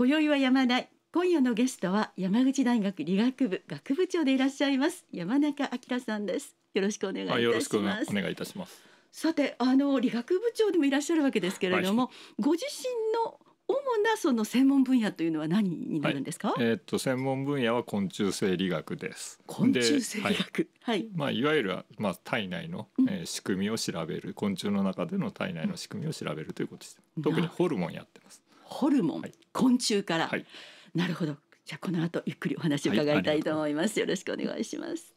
今宵はやまない今夜のゲストは山口大学理学部学部長でいらっしゃいます山中明さんですよろしくお願いいたします、よろしくお願いいたしますさてあの理学部長でもいらっしゃるわけですけれども、はい、ご自身の主なその専門分野というのは何になるんですか、はい、えー、っと専門分野は昆虫生理学です昆虫生理学はい、まあいわゆるまあ体内の、えー、仕組みを調べる、昆虫の中での体内の仕組みを調べるということです特にホルモンやってますホルモン、はい、昆虫から、はい、なるほどじゃこの後ゆっくりお話を伺いたいと思います、はい、よろしくお願いします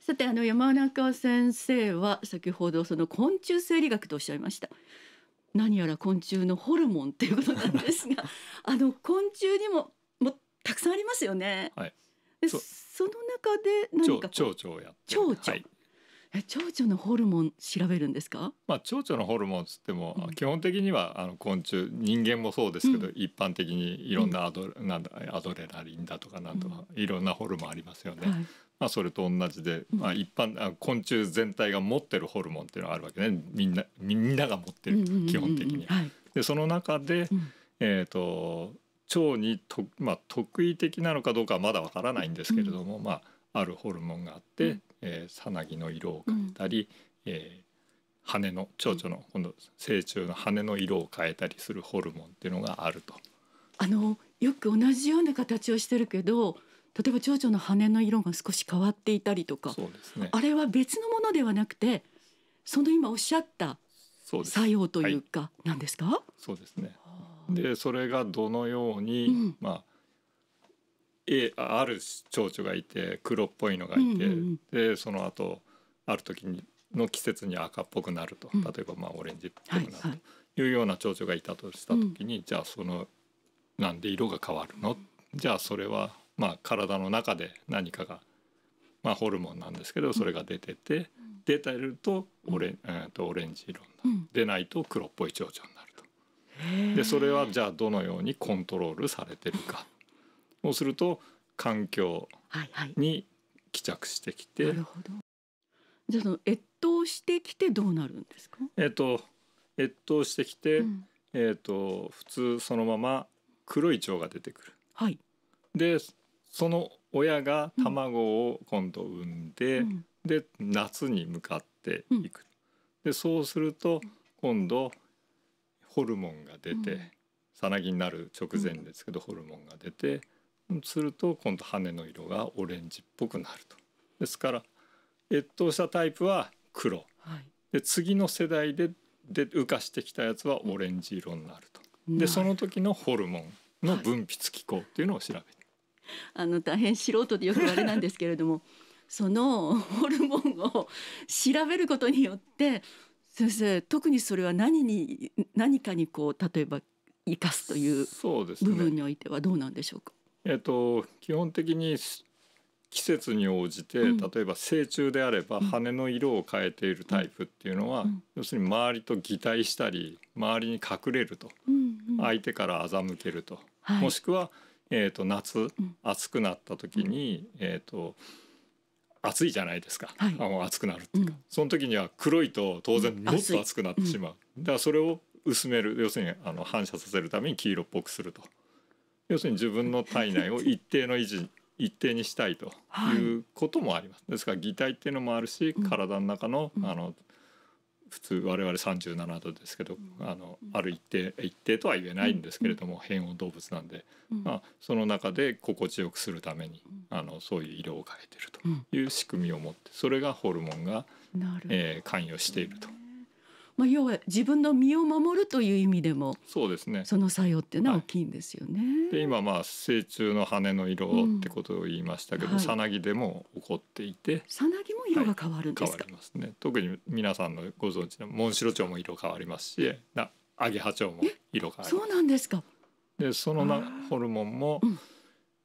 さてあの山中先生は先ほどその昆虫生理学とおっしゃいました何やら昆虫のホルモンっていうことなんですが あの昆虫にももたくさんありますよね、はい、でその中で何か蝶々や蝶々、はい、え蝶々のホルモン調べるんですか、まあ、蝶々のホルモンつっても、うん、基本的にはあの昆虫人間もそうですけど、うん、一般的にいろんなアド,、なんだアドレナリンだとかなんとか、いろんなホルモンありますよね。はいまあ、それと同じで、まあ、一般昆虫全体が持ってるホルモンっていうのがあるわけねみんなみんなが持ってる基本的に。でその中で、うん、えっと、腸にと、まあ、特異的なのかどうかはまだわからないんですけれども、うん、まああるホルモンがあって、うん、えー、さなぎの色を変えたり、うん、えー、羽の蝶々の今度成虫の羽の色を変えたりするホルモンっていうのがあると。あのよく同じような形をしてるけど例えば蝶々の羽の色が少し変わっていたりとかそうです、ね、あれは別のものではなくてその今おっしゃった作用というかなんですかそうですね、はい、でそれがどのように、うん、まあえある蝶々がいて黒っぽいのがいて、うんうんうん、でその後ある時にの季節に赤っぽくなると、うん、例えばまあオレンジっぽくなるというような蝶々がいたとした時に、じゃあそのなんで色が変わるの、じゃあそれはまあ体の中で何かが、まあ、ホルモンなんですけどそれが出てて、出てるとオレ,、うん、とオレンジ色になる、出ないと黒っぽい蝶々になると。でそれはじゃあどのようにコントロールされてるかそうすると環境に帰着してきて、はいはい、じゃあその越冬してきてどうなるんですかえっと越冬してきて、うん、えっと普通そのまま黒い蝶が出てくる。はい、でその親が卵を今度産んで、うん、で夏に向かっていく、うん、でそうすると今度ホルモンが出て、うん、さなぎになる直前ですけど、ホルモンが出てすると今度羽の色がオレンジっぽくなると。ですから越冬したタイプは黒、はい、で次の世代でで羽化してきたやつはオレンジ色になると。でその時のホルモンの分泌機構っていうのを調べて、はい、あの大変素人でよくあれなんですけれども そのホルモンを調べることによって先生特にそれは何に何かにこう例えば生かすという部分においてはどうなんでしょうかえーと、基本的に季節に応じて、うん、例えば成虫であれば羽の色を変えているタイプっていうのは、うん、要するに周りと擬態したり周りに隠れると、うんうん、相手から欺けると、はい、もしくは、えーと、夏、暑くなった時に、えーと、暑いじゃないですか、はい、あ暑くなるっていうか、その時には黒いと当然もっと暑くなってしまう。だからそれを薄める要するにあの反射させるために黄色っぽくすると。要するに自分の体内を一定の維持 一定にしたいということもあります。ですから擬態っていうのもあるし体の中の,、あの普通我々37度ですけど、あのある一定一定とは言えないんですけれども、変温動物なんで、まあ、その中で心地よくするためにあのそういう色を変えてるという仕組みを持ってそれがホルモンが、えー、関与しているとまあ、要は自分の身を守るという意味でもそうですねその作用っていうのは大きいんですよね。はい、で今まあ成虫の羽の色ってことを言いましたけど、うんはい、さなぎでも起こっていてさなぎも色が変わるんですか、はい、変わりますね特に皆さんのご存知のモンシロチョウも色変わりますしなアゲハチョウも色変わりそうなんですかでそのなホルモンも、うん、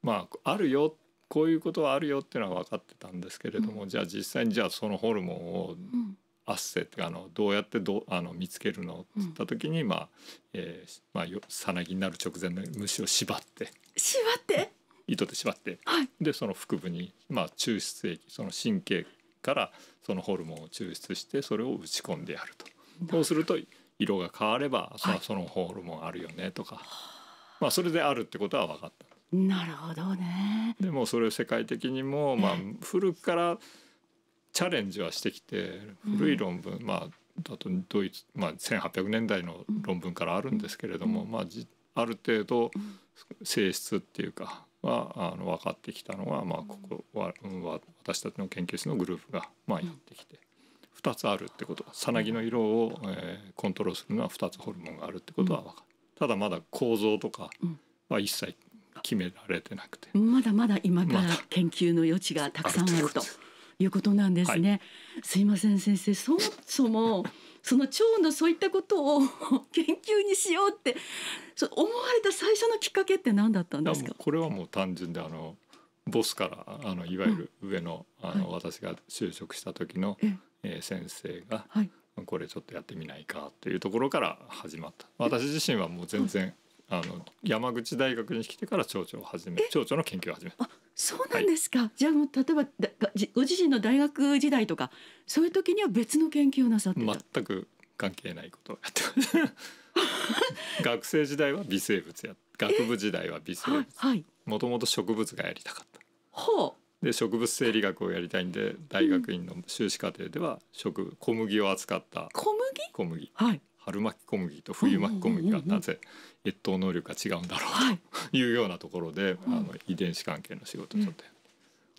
まああるよこういうことはあるよっていうのは分かってたんですけれども、うん、じゃあ実際にじゃあそのホルモンを、うんアッセってあのどうやってどあの見つけるのって言った時に、うん、まあ、えー、まあさなぎになる直前の虫を縛って縛って 糸で縛って、はい、でその腹部に、まあ、抽出液その神経からそのホルモンを抽出してそれを打ち込んでやるとそうすると色が変われば、はい、そのホルモンあるよねとか、まあ、それであるってことは分かった。なるほどねでもそれを世界的にも、まあ、古くから、チャレンジはしてきて古い論文、うん、まあだとドイツ、まあ、1800年代の論文からあるんですけれども、うん、まあ、じある程度性質っていうかはあの分かってきたのは、まあ、ここは、うん、私たちの研究室のグループが、まあ、やってきて。2つあるってことさなぎの色を、えー、コントロールするのは2つホルモンがあるってことは分かる、うん、ただまだ構造とかは一切決められてなくて、まだまだ今から研究の余地がたくさんあると。まいうことなんですね。はい、すいません先生そもそも その腸のそういったことを研究にしようって思われた最初のきっかけって何だったんですかこれはもう単純であのボスからあのいわゆる上のうん、あの、はい、私が就職した時の、え先生が、はい、これちょっとやってみないかというところから始まった私自身はもう全然あの山口大学に来てから蝶々を始め蝶々の研究を始めあそうなんですか、はい、じゃあもう例えばだご自身の大学時代とかそういう時には別の研究をなさって全く関係ないことをやってました 学生時代は微生物や学部時代は微生物もともと植物がやりたかったほうで植物生理学をやりたいんで大学院の修士課程では食、小麦を扱った小麦小麦はい春巻き小麦と冬巻き小麦がなぜ越冬能力が違うんだろうと いうようなところで、あの遺伝子関係の仕事ちょっと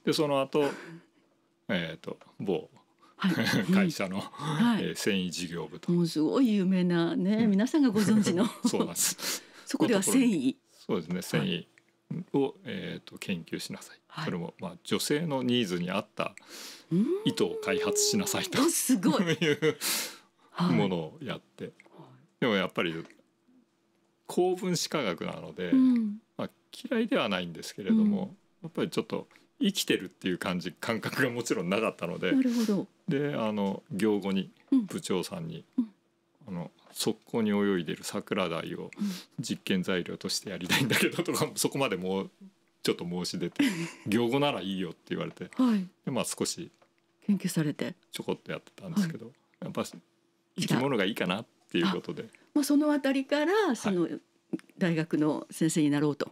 でその後、えーと、某 会社の、はい、えー、繊維事業部ともうすごい有名なね、皆さんがご存知のそうなんですそこでは繊維そうですね繊維を、えーと、研究しなさい、はい、それも、まあ、女性のニーズに合った糸を開発しなさいとう、すごいものをやって、はい、でもやっぱり高分子科学なので、うん、まあ、嫌いではないんですけれども、うん、やっぱりちょっと生きてるっていう感じ感覚がもちろんなかったのでであの行後に部長さんに、うん、あの速攻に泳いでる桜台を実験材料としてやりたいんだけどとか そこまでもうちょっと申し出て「行後ならいいよ」って言われて、はい、でまあ少し研究されてちょこっとやってたんですけど、はい、やっぱ生き物がいいかなっていうことで。まあ、そのあたりからその大学の先生になろうと。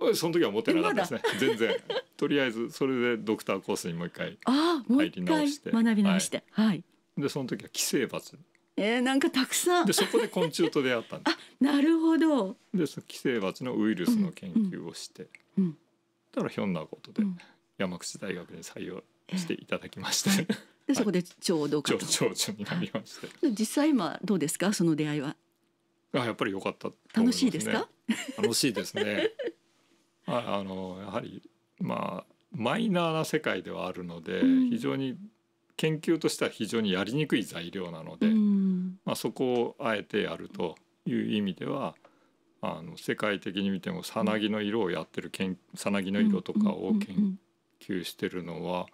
はい、その時は思ってなかったですね。ま、全然。とりあえずそれでドクターコースにもう一回入り直して、学び直して、はい。でその時は寄生罰。えー、なんかたくさん。でそこで昆虫と出会ったんです。あ、なるほど。でその寄生罰のウイルスの研究をして、うんうん、たらひょんなことで山口大学に採用していただきまして、でそこでちょうど、はい、長女になりまして、実際今どうですかその出会いはあやっぱり良かった、ね、楽しいですか楽しいですねあ あのやはりまあマイナーな世界ではあるので、うん、非常に研究としては非常にやりにくい材料なので、うん、まあ、そこをあえてやるという意味ではあの世界的に見てもさなぎの色をやってるさなぎの色とかを研究してるのは、うん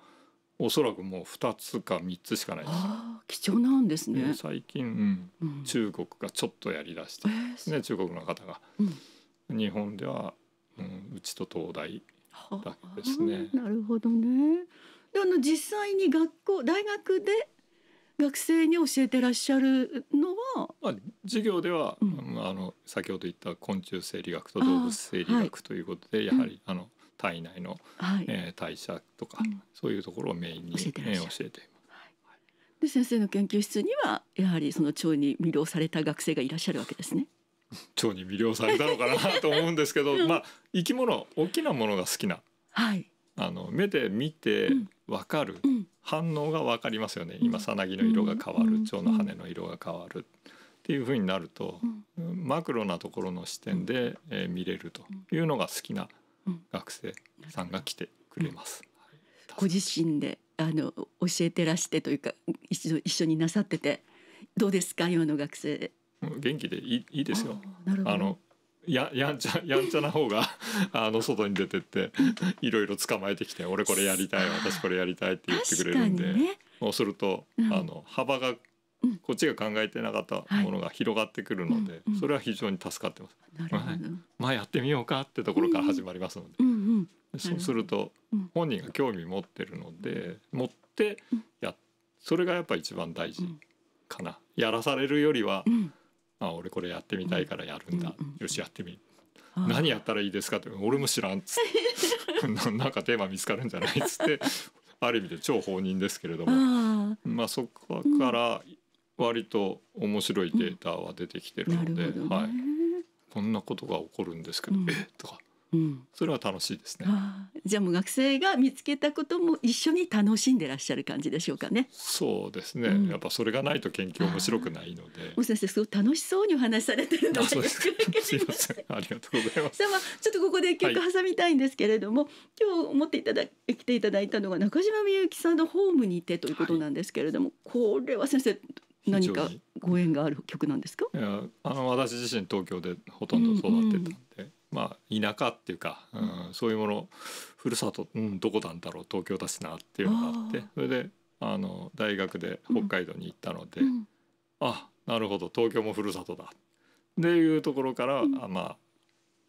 おそらくもう2つか3つしかないですあ貴重なんですね、最近、うん、中国がちょっとやりだして、えー、ね中国の方が、うん、日本では、うん、うちと東大だけですねなるほどねであの実際に学校大学で学生に教えてらっしゃるのは、まあ、授業では、うん、あの先ほど言った昆虫生理学と動物生理学ということで、はい、やはり、あの体内の、はい、えー、代謝とか、うん、そういうところをメインに教えて、えー、教えています。で先生の研究室にはやはりその腸に魅了された学生がいらっしゃるわけですね。腸に魅了されたのかなと思うんですけど、うん、まあ生き物大きなものが好きな、はい、あの目で見て分かる、うん、反応が分かりますよね、うん、今さなぎの色が変わる、腸の羽の色が変わるっていうふうになると、マクロなところの視点で、えー、見れるというのが好きな学生さんが来てくれます。ご自身であの教えてらしてというか一度一緒になさっててどうですか今の学生元気でいいいいですよあのややんちゃやんちゃな方が あの外に出てっていろいろ捕まえてきて「俺これやりたい私これやりたい」って言ってくれるんで、ね、そうすると、あの幅がこっちが考えてなかったものが広がってくるので、はいそれは非常に助かってます。まあやってみようかってところから始まりますので、うんうんそうすると本人が興味持ってるので、うん、持ってやそれがやっぱ一番大事かな、うん、やらされるよりは、あ俺これやってみたいからやるんだ、よしやってみ何やったらいいですかって俺も知らんっつって なんかテーマ見つかるんじゃないっつってある意味で超放任ですけれどもまあそこから割と面白いデータは出てきてるので、うんね、はい、こんなことが起こるんですけど、うん、えとか、うん、それは楽しいですね。じゃあもう学生が見つけたことも一緒に楽しんでらっしゃる感じでしょうかね。そうですね、うん、やっぱそれがないと研究面白くないので。先生すごい楽しそうにお話しされてるのです。すいませんありがとうございます。さあ、まあ、ちょっとここで一曲挟みたいんですけれども、はい、今日持っていただ来ていただいたのが中島みゆきさんのホームにてということなんですけれども、はい、これは先生何かご縁がある曲なんですかいやあの私自身東京でほとんど育ってたんで、うんうん、まあ田舎っていうか、うん、そういうものふるさと、うん、どこなんだろう東京だしなっていうのがあってそれであの大学で北海道に行ったので、うん、あなるほど東京もふるさとだっていうところから、うん、あま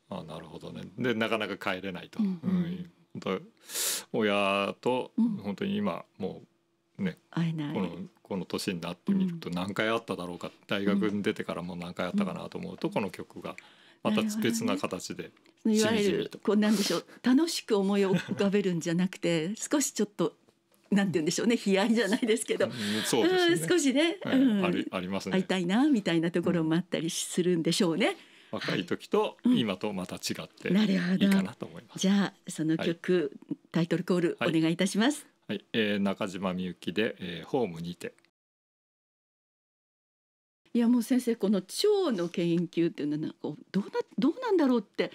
ああなるほどねでなかなか帰れないと。うん、うん、親と本当に今もうね、会えないこのこの年になってみると何回あっただろうか、うん、大学に出てからも何回あったかなと思うと、この曲がまた別な形でね、いわゆるこうなんでしょう楽しく思いを浮かべるんじゃなくて 少しちょっとなんて言うんでしょうね悲哀じゃないですけど、うん、そうです、ね、少しね、うん、ありありますね会いたいなみたいなところもあったりするんでしょうね。若い時と今とまた違っていいかなと思います。はいうん、じゃあその曲、はい、タイトルコールお願いいたします。はいはい、えー、中島みゆきで、えー、ホームにて。いやもう先生この腸の研究っていうのはなんかどうなどうなんだろうって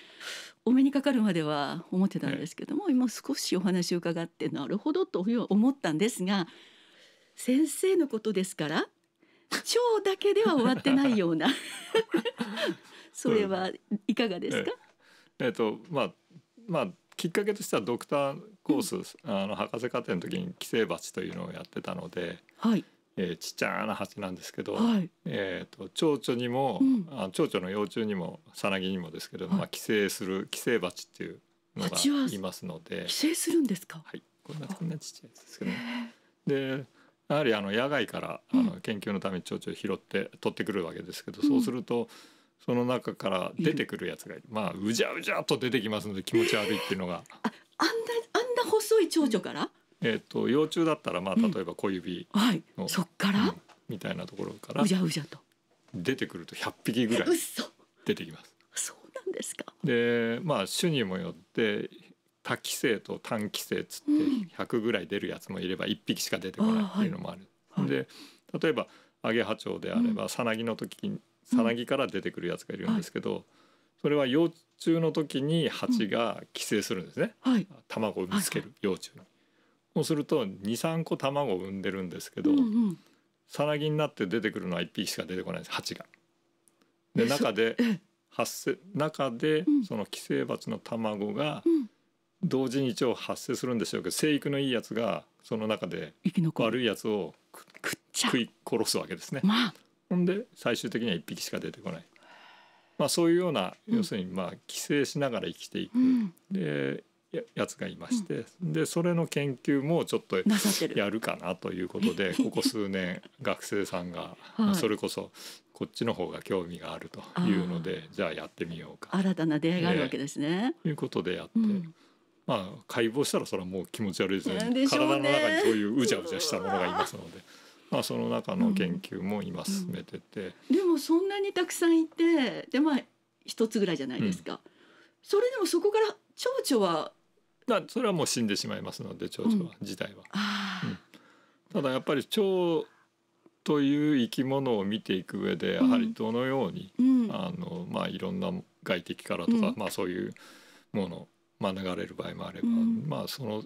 お目にかかるまでは思ってたんですけども、今少しお話を伺ってなるほどと思ったんですが先生のことですから腸だけでは終わってないような それはいかがですか、えっ、ー、とまあまあきっかけとしてはドクターコース、うん、あの博士課程の時に寄生鉢というのをやってたので、はいえー、ちっちゃな鉢なんですけど、はい、えーと、蝶々にも、うん、あ蝶々の幼虫にもさなぎにもですけど、はい、まあ、寄生する寄生鉢っていうのがいますので寄生するんですか、はい、こんなちっちゃいやつですけど、ね、でやはりあの野外からあの研究のために蝶々を拾って取ってくるわけですけど、うん、そうするとその中から出てくるやつがまあうじゃうじゃと出てきますので気持ち悪いっていうのがああんなあんな細い蝶々から、えっと、幼虫だったらまあ例えば小指うんはい、そっから、うん、みたいなところからうじゃうじゃと出てくると100匹ぐらい出てきます。そうなんですかでまあ種にもよって多期生と短期生つって100ぐらい出るやつもいれば1匹しか出てこないっていうのもある。うん、あはい、で例えばアゲハチョウであれば、うん、さなぎの時にさなぎから出てくるやつがいるんですけど、それは幼虫の時に蜂が寄生するんですね、卵を産みつける幼虫に。そうすると23個卵を産んでるんですけど、さなぎになって出てくるのは1匹しか出てこないんです蜂が。で中で発生中でその寄生蜂の卵が同時に一応発生するんでしょうけど生育のいいやつがその中で悪いやつを食い殺すわけですね。まあ、ほんで最終的には1匹しか出てこない、まあ、そういうような、要するにまあ寄生しながら生きていく、うん、でやつがいまして、うん、でそれの研究もちょっとやるかなということで ここ数年学生さんが、それこそこっちの方が興味があるというのでじゃあやってみようか。新たな出会いがあるわけですね。ということでやって。うんまあ、解剖したらそれはもう気持ち悪いですね体の中にそういううじゃうじゃしたものがいますので。まあ、その中の研究も今進めてて、うん、でもそんなにたくさんいてでまあ一つぐらいじゃないですか、うん、それでもそこから蝶々はだそれはもう死んでしまいますので蝶々は、自体は、ただやっぱり蝶という生き物を見ていく上でやはりどのように、あのまあ、いろんな外敵からとか、まあ、そういうもの免れる場合もあれば、まあその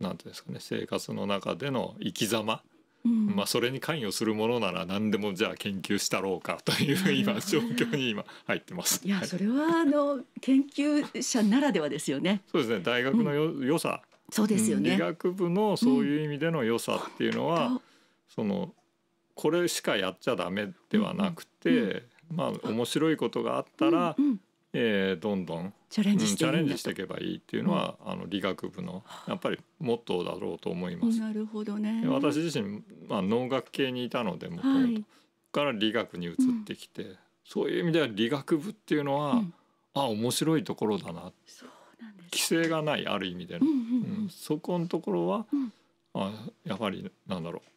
何ていうんですかね生活の中での生き様、うん、まあ、それに関与するものなら何でもじゃあ研究したろうかという今状況に今入ってます。いや、それはあの研究者ならではですよね。そうですね。大学のよ、うん、良さ。そうですよね。理学部のそういう意味での良さっていうのは、そのこれしかやっちゃダメではなくて、まあ面白いことがあったら。うんえー、どんどんチャレンジしてい、うん、していけばいいっていうのは、うん、あの理学部のやっぱりモットーだろうと思います。なるほどね。私自身まあ農学系にいたのでもともと、から理学に移ってきて、うん、そういう意味では理学部っていうのは、うん、あ面白いところだな。そうなんです、ね。規制がないある意味での、うんうんうん、そこのところは、うん、あやはりなんだろう。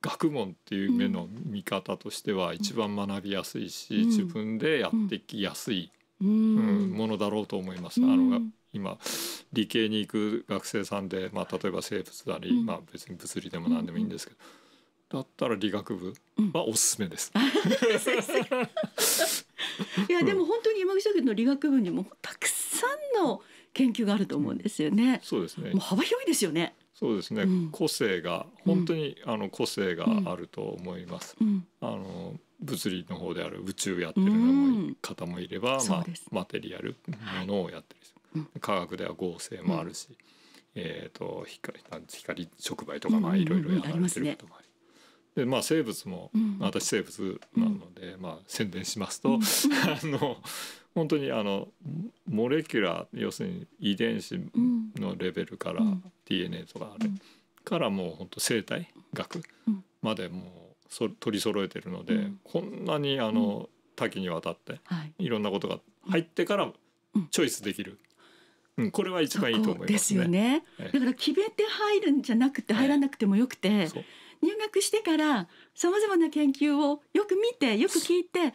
学問っていう目の見方としては一番学びやすいし、自分でやってきやすいうん、ものだろうと思います。あの今理系に行く学生さんで、まあ、例えば生物だり、うん、まあ、別に物理でも何でもいいんですけど、だったら理学部はおすすめです。いやでも本当に山口県の理学部にもたくさんの研究があると思うんですよね。うん、そうですね。もう幅広いですよね。そうですね。うん、個性が本当に、あの個性があると思います。あの物理の方である宇宙やってるのも方もいれば、まあ、マテリアルものをやってる、はい、科学では合成もあるし、うん、えーと、光光触媒とかまあいろいろやられてることもあり。でまあ、生物も、まあ、私生物なので、うん、まあ、宣伝しますと、うん、あの本当にあのモレキュラー要するに遺伝子のレベルから DNA とかあれ、からもう本当生態学までもうそ取り揃えてるので、うん、こんなにあの、多岐にわたって、はい、いろんなことが入ってからチョイスできる。うん、これは一番いいと思います、ね、ですよね。だから決めて入るんじゃなくて入らなくてもよくて、入学してからさまざまな研究をよく見てよく聞いて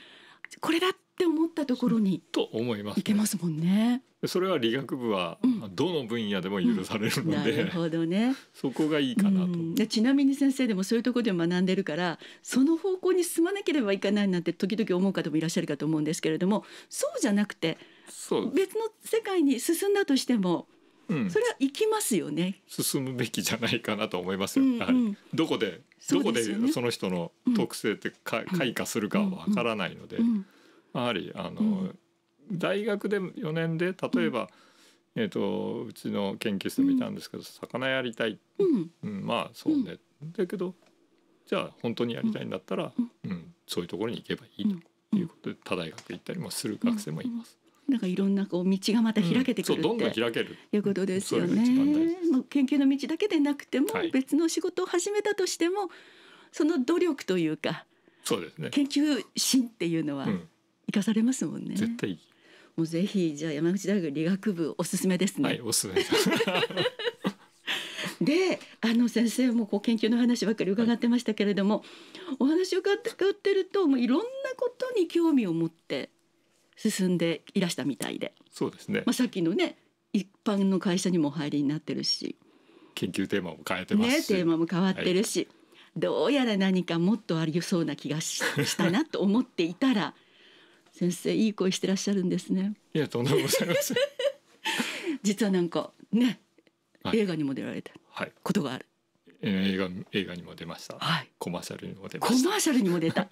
これだって思ったところにと思います、いけますもんね。それは理学部はどの分野でも許されるので、うん、なるほどね、そこがいいかなと、うん、ちなみに先生でもそういうところで学んでるからその方向に進まなければいかないなんて時々思う方もいらっしゃるかと思うんですけれどもそうじゃなくて別の世界に進んだとしてもそれは行きますよね。進むべきじゃないかなと思いますよ。うんうん、はい、どこで、ね、どこでその人の特性ってか、うん、開花するかわからないので、うん、やはりあの、大学で4年で例えば、うん、えーと、うちの研究室見たんですけど、魚やりたい、うんまあそうね、だけどじゃあ本当にやりたいんだったら、うんそういうところに行けばいいということで、他大学行ったりもする学生もいます。なんかいろんなこう道がまた開けてくる、うん、どんどん開けるいうことですよね。研究の道だけでなくても、はい、別の仕事を始めたとしてもその努力というか、そうですね。研究心っていうのは生かされますもんね。うん、絶対もうぜひじゃあ山口大学理学部おすすめですね。はい、おすすめですであの先生もこう研究の話ばっかり伺ってましたけれども、はい、お話を伺ってるともういろんなことに興味を持って進んでいらしたみたいでそうですね、まあ、さっきのね一般の会社にも入りになってるし研究テーマも変えてますね、テーマも変わってるし、はい、どうやら何かもっとありそうな気がししたなと思っていたら先生いい声してらっしゃるんですねいやとんでもございません 実はなんかね、はい、映画にも出られたことがある、はい、映画映画にも出ました、はい、コマーシャルにも出ましたコマーシャルにも出た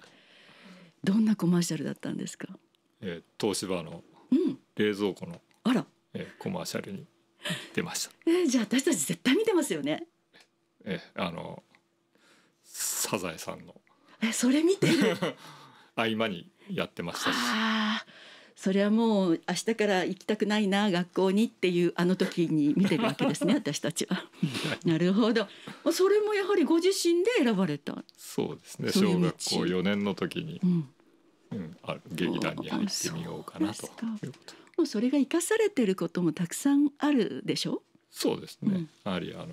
どんなコマーシャルだったんですか、えー、東芝の冷蔵庫の、うん、あら、えー、コマーシャルに出ました、えー、じゃあ私たち絶対見てますよねえー、あのサザエさんのえそれ見てる 合間にやってましたし。それはもう明日から行きたくないな学校にっていうあの時に見てるわけですね 私たちは。なるほどそれもやはりご自身で選ばれたそうですね小学校4年の時に、うん、うん、あ劇団に入ってみようかなともうそれが生かされてることもたくさんあるでしょそうですね、うん、やはりあの、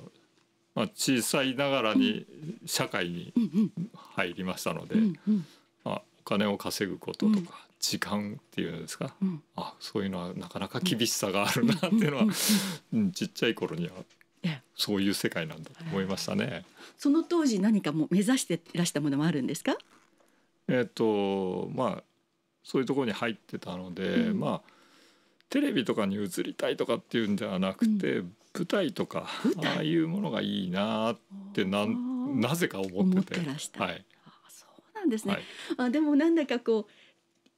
まあ、小さいながらに社会に入りましたので、お金を稼ぐこととか、時間っていうんですか、うん、あそういうのはなかなか厳しさがあるなっていうのは、ちっちゃい頃にはそういう世界なんだと思いましたね。その当時何かも目指していらしたものもあるんですかえっ、とまあそういうところに入ってたので、うん、まあテレビとかに移りたいとかっていうんではなくて、うん、舞台とかああいうものがいいなってなんなぜか思ってて。はいなんですね、はい、あでもなんだかこう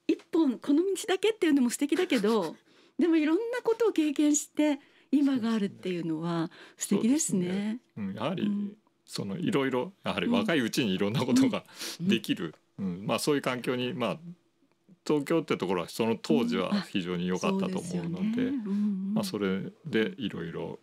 一本この道だけっていうのも素敵だけど でもいろんなことを経験して今があるっていうのは素敵ですね。うすねうん、やはり、そのいろいろやはり若いうちにいろんなことが、できる、うんまあ、そういう環境に、まあ、東京ってところはその当時は非常に良かったと思うので、うん、そ、うん、まあ、それでいろいろ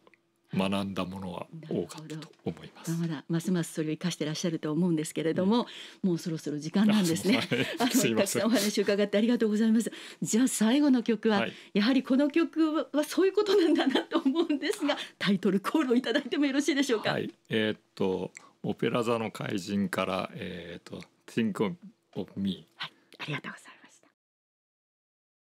学んだものは多かったと思います。まだますますそれを生かしていらっしゃると思うんですけれども、うん、もうそろそろ時間なんですね。あ のたくさんお話を伺ってありがとうございます。じゃあ最後の曲は、はい、やはりこの曲はそういうことなんだなと思うんですが、タイトルコールをいただいてもよろしいでしょうか。はい、えー、っとオペラ座の怪人からえー、っと Think of m はい、ありがとうございます。